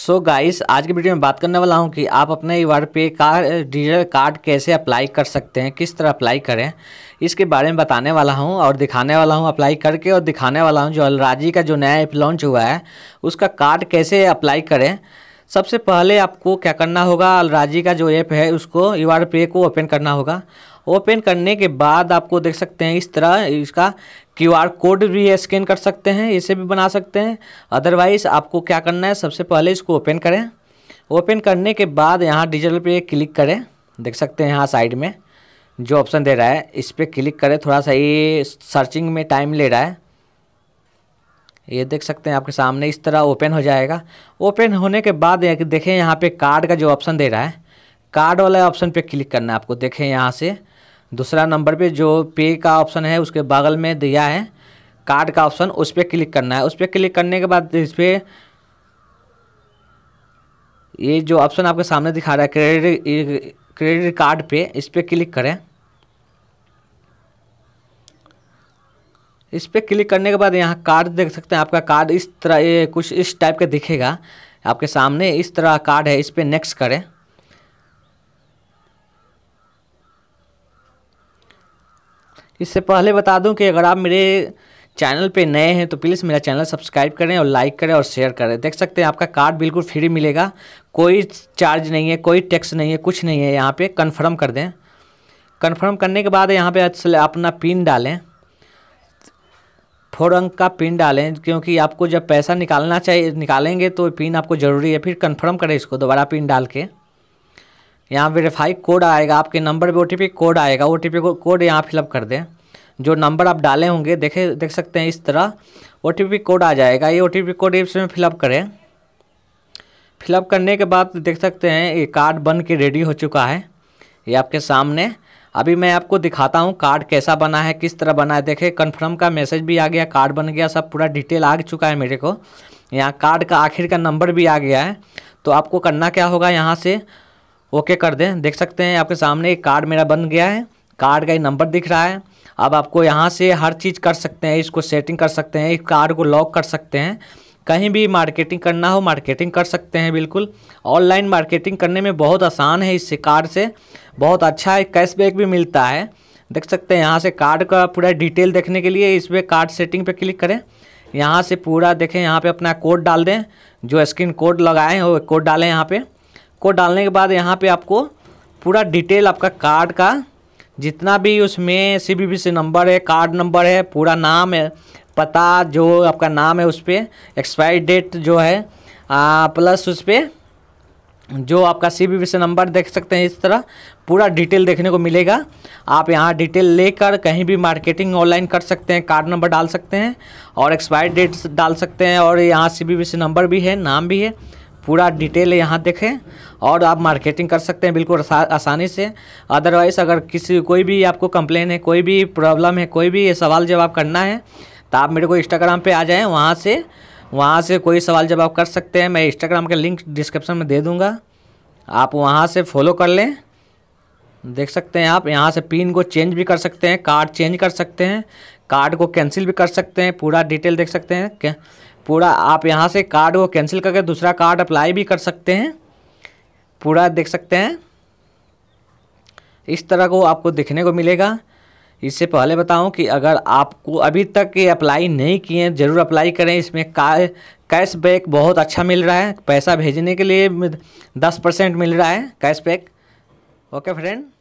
सो so guys आज के video में बात करने वाला हूं कि आप अपने आर पे का डिजिटल कार्ड कैसे अप्लाई कर सकते हैं किस तरह अप्लाई करें इसके बारे में बताने वाला हूं और दिखाने वाला हूं अप्लाई करके और दिखाने वाला हूं जो अलराजी का जो नया ऐप लॉन्च हुआ है उसका कार्ड कैसे अप्लाई करें सबसे पहले आपको क्या करना होगा अलराजी का जो ऐप है उसको यू पे को ओपन करना होगा ओपन करने के बाद आपको देख सकते हैं इस तरह इसका क्यू आर कोड भी स्कैन कर सकते हैं इसे भी बना सकते हैं अदरवाइज़ आपको क्या करना है सबसे पहले इसको ओपन करें ओपन करने के बाद यहाँ डिजिटल पे क्लिक करें देख सकते हैं यहाँ साइड में जो ऑप्शन दे रहा है इस पर क्लिक करें थोड़ा सा ये सर्चिंग में टाइम ले रहा है ये देख सकते हैं आपके सामने इस तरह ओपन हो जाएगा ओपन होने के बाद देखें यहाँ पे कार्ड का जो ऑप्शन दे रहा है कार्ड वाला ऑप्शन पे क्लिक करना है आपको देखें यहाँ से दूसरा नंबर पे जो पे का ऑप्शन है उसके बगल में दिया है कार्ड का ऑप्शन उस पर क्लिक करना है उस पर क्लिक करने के बाद इस पर ये जो ऑप्शन आपके सामने दिखा रहा है क्रेडिट क्रेडिट कार्ड पे इस पर क्लिक करें इस पर क्लिक करने के बाद यहाँ कार्ड देख सकते हैं आपका कार्ड इस तरह ये कुछ इस टाइप का दिखेगा आपके सामने इस तरह कार्ड है इस पर नेक्स्ट करें इससे पहले बता दूं कि अगर आप मेरे चैनल पे नए हैं तो प्लीज़ मेरा चैनल सब्सक्राइब करें और लाइक करें और शेयर करें देख सकते हैं आपका कार्ड बिल्कुल फ्री मिलेगा कोई चार्ज नहीं है कोई टैक्स नहीं है कुछ नहीं है यहाँ पे कंफर्म कर दें कंफर्म करने के बाद यहाँ पे अपना पिन डालें फोर अंक का पिन डालें क्योंकि आपको जब पैसा निकालना चाहिए निकालेंगे तो पिन आपको ज़रूरी है फिर कंफर्म करें इसको दोबारा पिन डाल के यहाँ वेरीफाई कोड आएगा आपके नंबर पे ओ कोड आएगा ओ को कोड यहाँ फिलअप कर दें जो नंबर आप डाले होंगे देखे देख सकते हैं इस तरह ओ कोड आ जाएगा ये ओ कोड इसमें फिलअप करें फिलअप करने के बाद देख सकते हैं ये कार्ड बन के रेडी हो चुका है ये आपके सामने अभी मैं आपको दिखाता हूँ कार्ड कैसा बना है किस तरह बना है देखे कन्फर्म का मैसेज भी आ गया कार्ड बन गया सब पूरा डिटेल आ चुका है मेरे को यहाँ कार्ड का आखिर का नंबर भी आ गया है तो आपको करना क्या होगा यहाँ से ओके कर दें देख सकते हैं आपके सामने एक कार्ड मेरा बन गया है कार्ड का ही नंबर दिख रहा है अब आपको यहाँ से हर चीज़ कर सकते हैं इसको सेटिंग कर सकते हैं इस कार्ड को लॉक कर सकते हैं कहीं भी मार्केटिंग करना हो मार्केटिंग कर सकते हैं बिल्कुल ऑनलाइन मार्केटिंग करने में बहुत आसान है इस कार्ड से बहुत अच्छा है कैशबैक भी मिलता है देख सकते हैं यहाँ से कार्ड का पूरा डिटेल देखने के लिए इस पर कार्ड सेटिंग पर क्लिक करें यहाँ से पूरा देखें यहाँ पे अपना कोड डाल दें जो स्क्रीन कोड लगाए हैं वो कोड डालें यहाँ पर को डालने के बाद यहाँ पे आपको पूरा डिटेल आपका कार्ड का जितना भी उसमें सी सी नंबर है कार्ड नंबर है पूरा नाम है पता जो आपका नाम है उस पर एक्सपायरी डेट जो है आ, प्लस उस पर जो आपका सी से नंबर देख सकते हैं इस तरह पूरा डिटेल देखने को मिलेगा आप यहाँ डिटेल लेकर कहीं भी मार्केटिंग ऑनलाइन कर सकते हैं कार्ड नंबर डाल सकते हैं और एक्सपायरी डेट डाल सकते हैं और यहाँ सी सी नंबर भी है नाम भी है पूरा डिटेल यहाँ देखें और आप मार्केटिंग कर सकते हैं बिल्कुल आसानी से अदरवाइज़ अगर किसी कोई भी आपको कंप्लेन है कोई भी प्रॉब्लम है कोई भी सवाल जवाब करना है तो आप मेरे को इंस्टाग्राम पे आ जाएं वहाँ से वहाँ से कोई सवाल जवाब कर सकते हैं मैं इंस्टाग्राम का लिंक डिस्क्रिप्शन में दे दूँगा आप वहाँ से फॉलो कर लें देख सकते हैं आप यहाँ से पिन को चेंज भी कर सकते हैं कार्ड चेंज कर सकते हैं कार्ड को कैंसिल भी कर सकते हैं पूरा डिटेल देख सकते हैं पूरा आप यहाँ से कार्ड को कैंसिल करके दूसरा कार्ड अप्लाई भी कर सकते हैं पूरा देख सकते हैं इस तरह को आपको देखने को मिलेगा इससे पहले बताऊं कि अगर आपको अभी तक ये अप्लाई नहीं किए हैं ज़रूर अप्लाई करें इसमें का कैशबैक बहुत अच्छा मिल रहा है पैसा भेजने के लिए दस परसेंट मिल रहा है कैशबैक ओके फ्रेंड